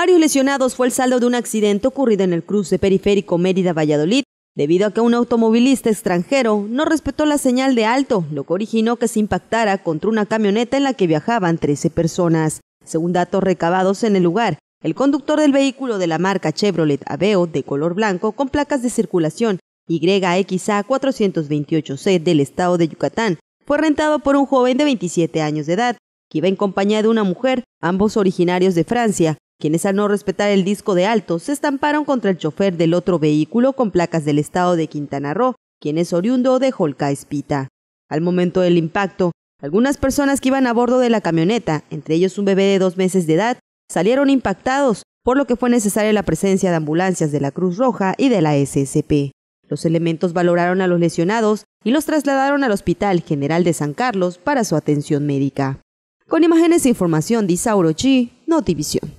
Varios lesionados fue el saldo de un accidente ocurrido en el cruce periférico Mérida-Valladolid, debido a que un automovilista extranjero no respetó la señal de alto, lo que originó que se impactara contra una camioneta en la que viajaban 13 personas. Según datos recabados en el lugar, el conductor del vehículo de la marca Chevrolet Aveo de color blanco con placas de circulación YXA 428C del estado de Yucatán fue rentado por un joven de 27 años de edad, que iba en compañía de una mujer, ambos originarios de Francia, quienes al no respetar el disco de alto se estamparon contra el chofer del otro vehículo con placas del estado de Quintana Roo, quien es oriundo de Holca Espita. Al momento del impacto, algunas personas que iban a bordo de la camioneta, entre ellos un bebé de dos meses de edad, salieron impactados, por lo que fue necesaria la presencia de ambulancias de la Cruz Roja y de la SSP. Los elementos valoraron a los lesionados y los trasladaron al Hospital General de San Carlos para su atención médica. Con imágenes e información de Chi, Notivisión.